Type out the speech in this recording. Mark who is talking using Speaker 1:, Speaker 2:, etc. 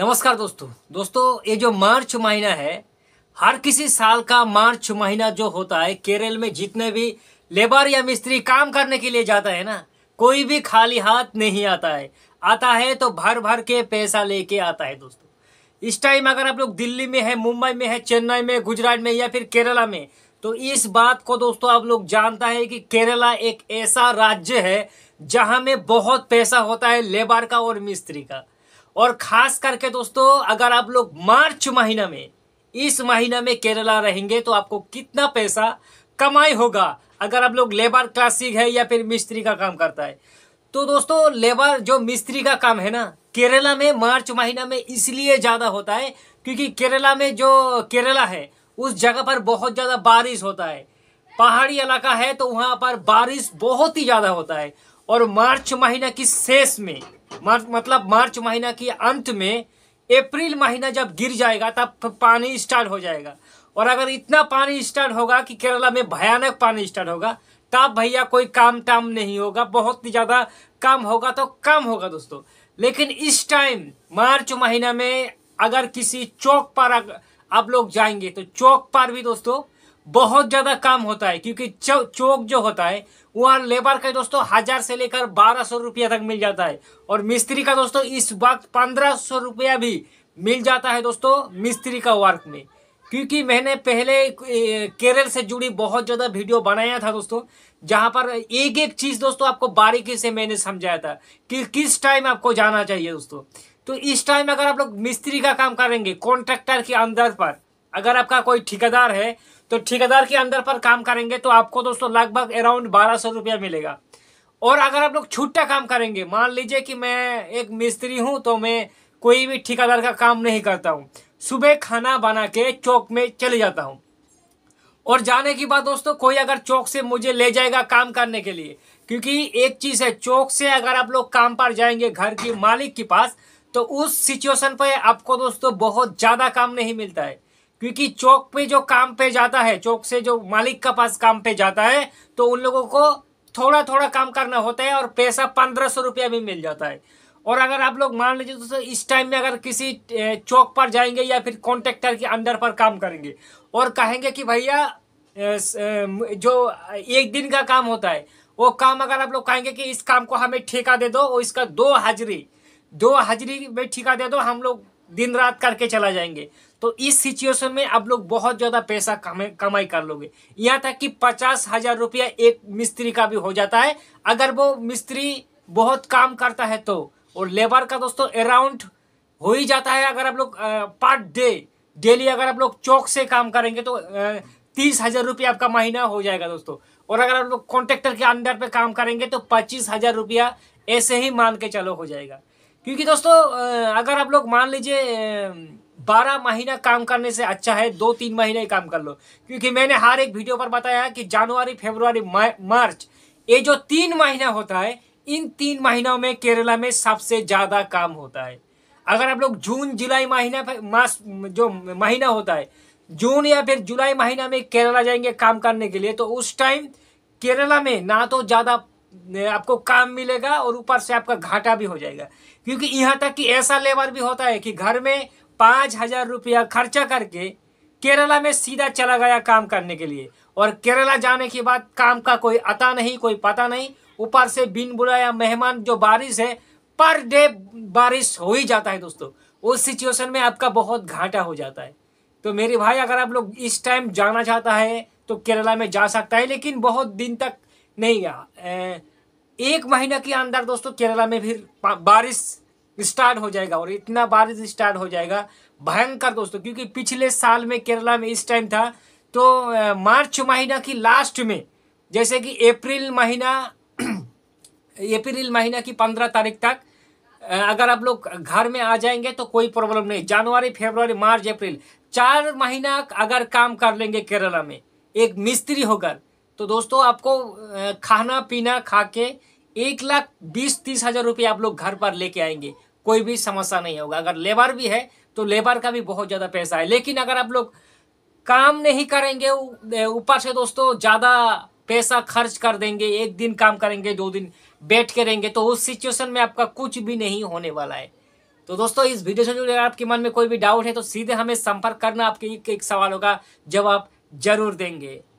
Speaker 1: नमस्कार दोस्तों दोस्तों ये जो मार्च महीना है हर किसी साल का मार्च महीना जो होता है केरल में जितने भी लेबर या मिस्त्री काम करने के लिए जाता है ना कोई भी खाली हाथ नहीं आता है आता है तो भर भर के पैसा लेके आता है दोस्तों इस टाइम अगर आप लोग दिल्ली में है मुंबई में है चेन्नई में गुजरात में या फिर केरला में तो इस बात को दोस्तों आप लोग जानता है कि केरला एक ऐसा राज्य है जहां में बहुत पैसा होता है लेबर का और मिस्त्री का और खास करके दोस्तों अगर आप लोग मार्च महीना में इस महीना में केरला रहेंगे तो आपको कितना पैसा कमाई होगा अगर आप लोग लेबर क्लासिक है या फिर मिस्त्री का काम करता है तो दोस्तों लेबर जो मिस्त्री का काम है ना केरला में मार्च महीना में इसलिए ज़्यादा होता है क्योंकि केरला में जो केरला है उस जगह पर बहुत ज़्यादा बारिश होता है पहाड़ी इलाका है तो वहाँ पर बारिश बहुत ही ज़्यादा होता है और मार्च महीना की शेष में मार्च मतलब मार्च महीना के अंत में अप्रैल महीना जब गिर जाएगा तब पानी स्टार्ट हो जाएगा और अगर इतना पानी स्टार्ट होगा कि केरला में भयानक पानी स्टार्ट होगा तब भैया कोई काम टाम नहीं होगा बहुत ही ज़्यादा काम होगा तो कम होगा दोस्तों लेकिन इस टाइम मार्च महीना में अगर किसी चौक पर आप लोग जाएंगे तो चौक पर भी दोस्तों बहुत ज़्यादा काम होता है क्योंकि चौ, चौक जो होता है वहाँ लेबर का दोस्तों हजार से लेकर बारह सौ रुपया तक मिल जाता है और मिस्त्री का दोस्तों इस वक्त पंद्रह सौ रुपया भी मिल जाता है दोस्तों मिस्त्री का वर्क में क्योंकि मैंने पहले केरल से जुड़ी बहुत ज़्यादा वीडियो बनाया था दोस्तों जहां पर एक एक चीज़ दोस्तों आपको बारीकी से मैंने समझाया था कि किस टाइम आपको जाना चाहिए दोस्तों तो इस टाइम अगर आप लोग मिस्त्री का काम करेंगे कॉन्ट्रेक्टर के अंदर पर अगर आपका कोई ठेकेदार है तो ठेकेदार के अंदर पर काम करेंगे तो आपको दोस्तों लगभग अराउंड बारह सौ रुपया मिलेगा और अगर आप लोग छुट्टा काम करेंगे मान लीजिए कि मैं एक मिस्त्री हूँ तो मैं कोई भी ठेकेदार का काम नहीं करता हूँ सुबह खाना बना के चौक में चले जाता हूँ और जाने के बाद दोस्तों कोई अगर चौक से मुझे ले जाएगा काम करने के लिए क्योंकि एक चीज़ है चौक से अगर आप लोग काम पर जाएंगे घर के मालिक के पास तो उस सिचुएशन पर आपको दोस्तों बहुत ज़्यादा काम नहीं मिलता है क्योंकि चौक पे जो काम पे जाता है चौक से जो मालिक का पास काम पे जाता है तो उन लोगों को थोड़ा थोड़ा काम करना होता है और पैसा पंद्रह सौ रुपया भी मिल जाता है और अगर आप लोग मान लीजिए तो इस टाइम में अगर किसी चौक पर जाएंगे या फिर कॉन्ट्रेक्टर के अंडर पर काम करेंगे और कहेंगे कि भैया जो एक दिन का काम होता है वो काम अगर आप लोग कहेंगे कि इस काम को हमें ठेका दे दो और इसका दो हाजिरी दो हाजिरी में ठेका दे दो हम लोग दिन रात करके चला जाएंगे तो इस सिचुएशन में आप लोग बहुत ज़्यादा पैसा कमाई कर लोगे यहाँ तक कि पचास हजार रुपया एक मिस्त्री का भी हो जाता है अगर वो मिस्त्री बहुत काम करता है तो और लेबर का दोस्तों अराउंड हो ही जाता है अगर आप लोग पर डे डेली अगर आप लोग चौक से काम करेंगे तो तीस हजार रुपया आपका महीना हो जाएगा दोस्तों और अगर आप लोग कॉन्ट्रेक्टर के अंडर पे काम करेंगे तो पच्चीस हजार रुपया ऐसे ही मान के चलो हो जाएगा क्योंकि दोस्तों अगर आप लोग मान लीजिए बारह महीना काम करने से अच्छा है दो तीन महीने ही काम कर लो क्योंकि मैंने हर एक वीडियो पर बताया कि जनवरी फेब्रुआरी मार्च ये जो तीन महीना होता है इन तीन महीनों में केरला में सबसे ज़्यादा काम होता है अगर आप लोग जून जुलाई महीना मास जो महीना होता है जून या फिर जुलाई महीना में केरला जाएंगे काम करने के लिए तो उस टाइम केरला में ना तो ज़्यादा आपको काम मिलेगा और ऊपर से आपका घाटा भी हो जाएगा क्योंकि यहाँ तक कि ऐसा लेबर भी होता है कि घर में पाँच हजार रुपया खर्चा करके केरला में सीधा चला गया काम करने के लिए और केरला जाने के बाद काम का कोई अता नहीं कोई पता नहीं ऊपर से बिन बुलाया मेहमान जो बारिश है पर डे बारिश हो ही जाता है दोस्तों उस सिचुएशन में आपका बहुत घाटा हो जाता है तो मेरे भाई अगर आप लोग इस टाइम जाना चाहता है तो केरला में जा सकता है लेकिन बहुत दिन तक नहीं गया एक महीना के अंदर दोस्तों केरला में फिर बारिश स्टार्ट हो जाएगा और इतना बारिश स्टार्ट हो जाएगा भयंकर दोस्तों क्योंकि पिछले साल में केरला में इस टाइम था तो मार्च महीना की लास्ट में जैसे कि अप्रैल महीना अप्रैल महीना की पंद्रह तारीख तक अगर आप लोग घर में आ जाएंगे तो कोई प्रॉब्लम नहीं जनवरी फेबरवरी मार्च अप्रैल चार महीना अगर काम कर लेंगे केरला में एक मिस्त्री होकर तो दोस्तों आपको खाना पीना खा के एक लाख बीस तीस हजार रुपये आप लोग घर पर लेके आएंगे कोई भी समस्या नहीं होगा अगर लेबर भी है तो लेबर का भी बहुत ज़्यादा पैसा है लेकिन अगर आप लोग काम नहीं करेंगे ऊपर से दोस्तों ज़्यादा पैसा खर्च कर देंगे एक दिन काम करेंगे दो दिन बैठ के रहेंगे तो उस सिचुएशन में आपका कुछ भी नहीं होने वाला है तो दोस्तों इस वीडियो से जुड़े आपके मन में कोई भी डाउट है तो सीधे हमें संपर्क करना आपके एक एक सवाल होगा जवाब जरूर देंगे